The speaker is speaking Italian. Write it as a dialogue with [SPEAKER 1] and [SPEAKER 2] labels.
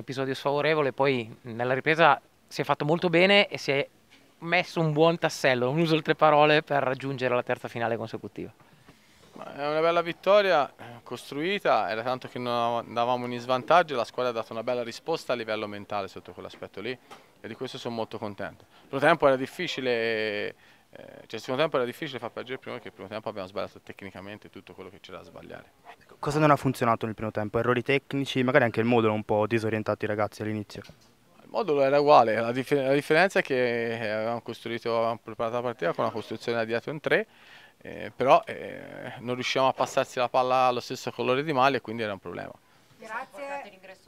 [SPEAKER 1] episodio sfavorevole, poi nella ripresa si è fatto molto bene e si è messo un buon tassello, non uso altre parole, per raggiungere la terza finale consecutiva.
[SPEAKER 2] È una bella vittoria eh, costruita, era tanto che non andavamo in svantaggio, la squadra ha dato una bella risposta a livello mentale sotto quell'aspetto lì e di questo sono molto contento. Lo tempo era difficile cioè, il secondo tempo era difficile far pareggio il primo perché il primo tempo abbiamo sbagliato tecnicamente tutto quello che c'era da sbagliare.
[SPEAKER 3] Ecco, cosa non ha funzionato nel primo tempo? Errori tecnici, magari anche il modulo un po' disorientati i ragazzi all'inizio.
[SPEAKER 2] Il modulo era uguale, la, dif la, differenza è che eh, avevamo, costruito, avevamo preparato la partita con una costruzione da dietro in tre, eh, però eh, non riuscivamo a passarsi la palla allo stesso colore di maglia e quindi era un problema.
[SPEAKER 3] Grazie.